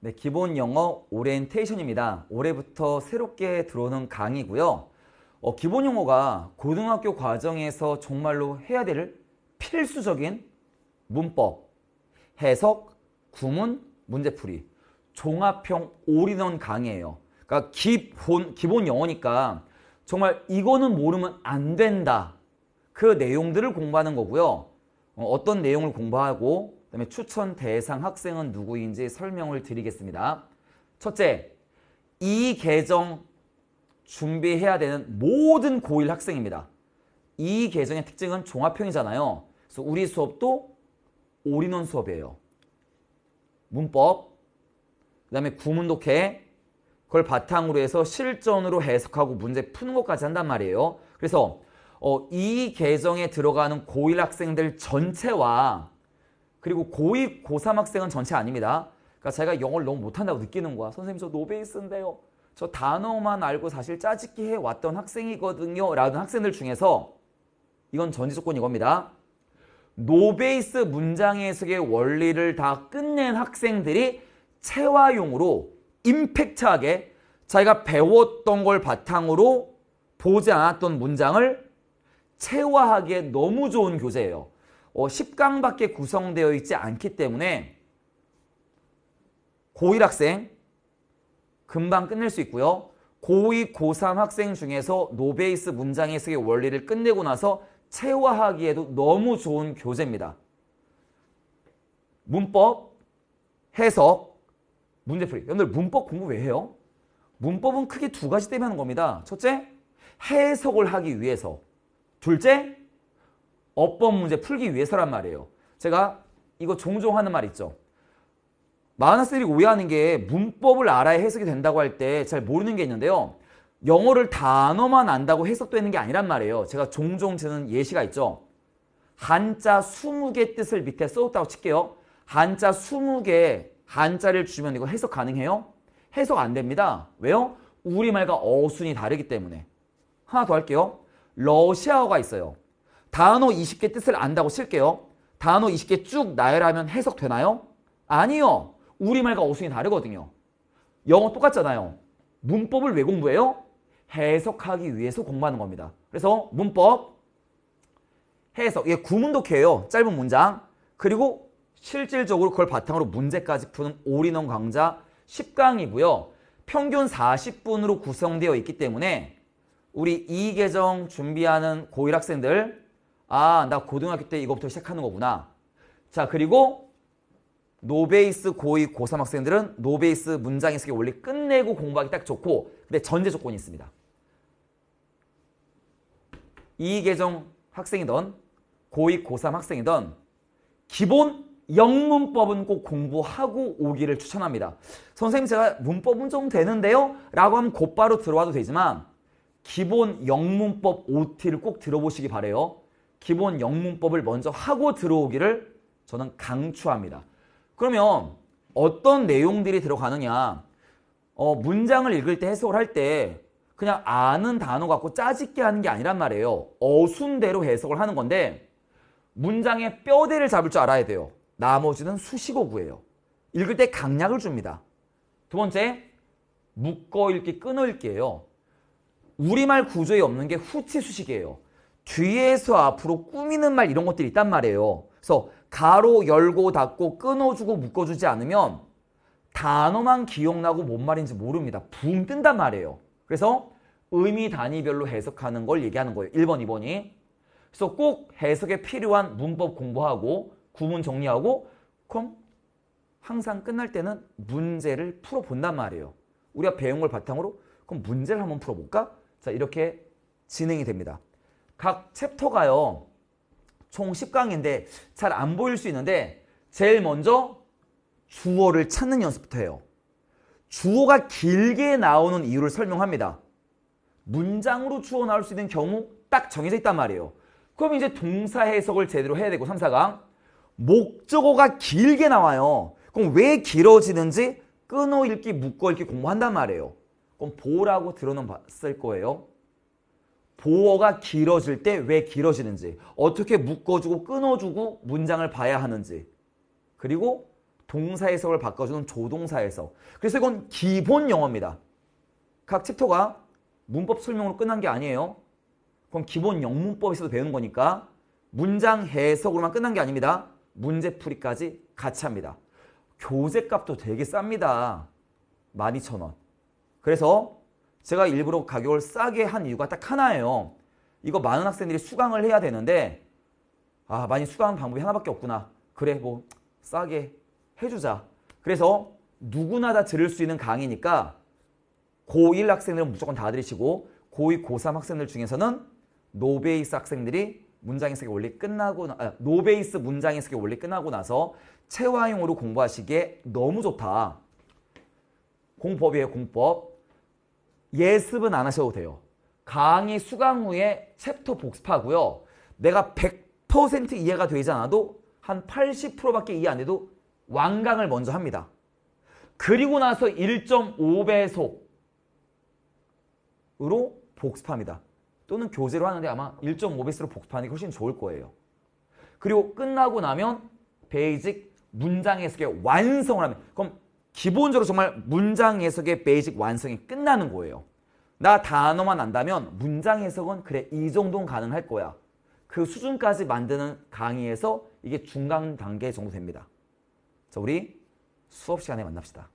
네, 기본 영어 오리엔테이션입니다. 올해부터 새롭게 들어오는 강의고요. 어, 기본 영어가 고등학교 과정에서 정말로 해야 될 필수적인 문법, 해석, 구문, 문제풀이, 종합형 올인원 강의예요. 그러니까 기본, 기본 영어니까 정말 이거는 모르면 안 된다. 그 내용들을 공부하는 거고요. 어, 어떤 내용을 공부하고 그다음에 추천 대상 학생은 누구인지 설명을 드리겠습니다. 첫째, 이 계정 준비해야 되는 모든 고1 학생입니다. 이 계정의 특징은 종합형이잖아요. 그래서 우리 수업도 올인원 수업이에요. 문법, 그 다음에 구문독해, 그걸 바탕으로 해서 실전으로 해석하고 문제 푸는 것까지 한단 말이에요. 그래서 어, 이 계정에 들어가는 고1 학생들 전체와 그리고 고2, 고3 학생은 전체 아닙니다. 그러니까 자기가 영어를 너무 못한다고 느끼는 거야. 선생님 저 노베이스인데요. 저 단어만 알고 사실 짜집기 해왔던 학생이거든요. 라는 학생들 중에서 이건 전제조건 이겁니다. 노베이스 문장 해석의 원리를 다 끝낸 학생들이 체화용으로 임팩트하게 자기가 배웠던 걸 바탕으로 보지 않았던 문장을 체화하기에 너무 좋은 교재예요. 10강밖에 어, 구성되어 있지 않기 때문에 고1 학생 금방 끝낼 수 있고요. 고2, 고3 학생 중에서 노베이스 문장 해석의 원리를 끝내고 나서 체화하기에도 너무 좋은 교재입니다. 문법, 해석, 문제풀이. 여러분들 문법 공부 왜 해요? 문법은 크게 두 가지 때문에 하는 겁니다. 첫째, 해석을 하기 위해서. 둘째, 어법 문제 풀기 위해서란 말이에요. 제가 이거 종종 하는 말 있죠. 마흔학생들이 오해하는 게 문법을 알아야 해석이 된다고 할 때 잘 모르는 게 있는데요. 영어를 단어만 안다고 해석되는 게 아니란 말이에요. 제가 종종 드는 예시가 있죠. 한자 20개 뜻을 밑에 써뒀다고 칠게요. 한자 20개 한자를 주면 이거 해석 가능해요? 해석 안 됩니다. 왜요? 우리말과 어순이 다르기 때문에. 하나 더 할게요. 러시아어가 있어요. 단어 20개 뜻을 안다고 칠게요. 단어 20개 쭉 나열하면 해석되나요? 아니요. 우리말과 어순이 다르거든요. 영어 똑같잖아요. 문법을 왜 공부해요? 해석하기 위해서 공부하는 겁니다. 그래서 문법, 해석, 이게 구문독해예요. 짧은 문장. 그리고 실질적으로 그걸 바탕으로 문제까지 푸는 올인원 강좌 10강이고요. 평균 40분으로 구성되어 있기 때문에 우리 이 계정 준비하는 고1 학생들 아, 나 고등학교 때 이거부터 시작하는 거구나. 자, 그리고 노베이스 고2, 고3 학생들은 노베이스 문장 해석이 원리 끝내고 공부하기 딱 좋고 근데 전제 조건이 있습니다. 이 계정 학생이던 고2, 고3 학생이던 기본 영문법은 꼭 공부하고 오기를 추천합니다. 선생님 제가 문법은 좀 되는데요? 라고 하면 곧바로 들어와도 되지만 기본 영문법 OT를 꼭 들어보시기 바래요. 기본 영문법을 먼저 하고 들어오기를 저는 강추합니다. 그러면 어떤 내용들이 들어가느냐 어, 문장을 읽을 때 해석을 할 때 그냥 아는 단어 갖고 짜집게 하는 게 아니란 말이에요. 어순대로 해석을 하는 건데 문장의 뼈대를 잡을 줄 알아야 돼요. 나머지는 수식어구예요. 읽을 때 강약을 줍니다. 두 번째, 묶어 읽기, 끊어 읽기예요. 우리말 구조에 없는 게 후치 수식이에요. 뒤에서 앞으로 꾸미는 말 이런 것들이 있단 말이에요. 그래서 가로 열고 닫고 끊어주고 묶어주지 않으면 단어만 기억나고 뭔 말인지 모릅니다. 붕 뜬단 말이에요. 그래서 의미 단위별로 해석하는 걸 얘기하는 거예요. 1번, 2번이. 그래서 꼭 해석에 필요한 문법 공부하고 구문 정리하고 그럼 항상 끝날 때는 문제를 풀어본단 말이에요. 우리가 배운 걸 바탕으로 그럼 문제를 한번 풀어볼까? 자 이렇게 진행이 됩니다. 각 챕터가요. 총 10강인데 잘 안 보일 수 있는데 제일 먼저 주어를 찾는 연습부터 해요. 주어가 길게 나오는 이유를 설명합니다. 문장으로 주어 나올 수 있는 경우 딱 정해져 있단 말이에요. 그럼 이제 동사 해석을 제대로 해야 되고 3, 4강 목적어가 길게 나와요. 그럼 왜 길어지는지 끊어 읽기, 묶어 읽기 공부한단 말이에요. 그럼 보라고 들어는 봤을 거예요. 보어가 길어질 때 왜 길어지는지 어떻게 묶어주고 끊어주고 문장을 봐야 하는지 그리고 동사 해석을 바꿔주는 조동사 해석 그래서 이건 기본 영어입니다. 각 챕터가 문법 설명으로 끝난 게 아니에요. 그럼 기본 영문법에서도 배우는 거니까 문장 해석으로만 끝난 게 아닙니다. 문제풀이까지 같이 합니다. 교재값도 되게 쌉니다. 12,000원. 그래서 제가 일부러 가격을 싸게 한 이유가 딱 하나예요. 이거 많은 학생들이 수강을 해야 되는데 아 많이 수강한 방법이 하나밖에 없구나. 그래 뭐 싸게 해주자. 그래서 누구나 다 들을 수 있는 강의니까 고1 학생들은 무조건 다 들으시고 고2, 고3 학생들 중에서는 노베이스 학생들이 문장 해석이 원래 끝나고 아, 노베이스 문장 해석이 원래 끝나고 나서 체화형으로 공부하시기에 너무 좋다. 공법이에요 공법. 예습은 안 하셔도 돼요. 강의 수강 후에 챕터 복습하고요. 내가 100% 이해가 되지 않아도 한 80%밖에 이해 안해도 완강을 먼저 합니다. 그리고 나서 1.5배속으로 복습합니다. 또는 교재로 하는데 아마 1.5배수로 복습하는 게 훨씬 좋을 거예요. 그리고 끝나고 나면 베이직 문장 해석의 완성을 하면 그럼 기본적으로 정말 문장 해석의 베이직 완성이 끝나는 거예요. 나 단어만 안다면 문장 해석은 그래 이 정도는 가능할 거야. 그 수준까지 만드는 강의에서 이게 중간 단계 정도 됩니다. 자, 우리 수업 시간에 만납시다.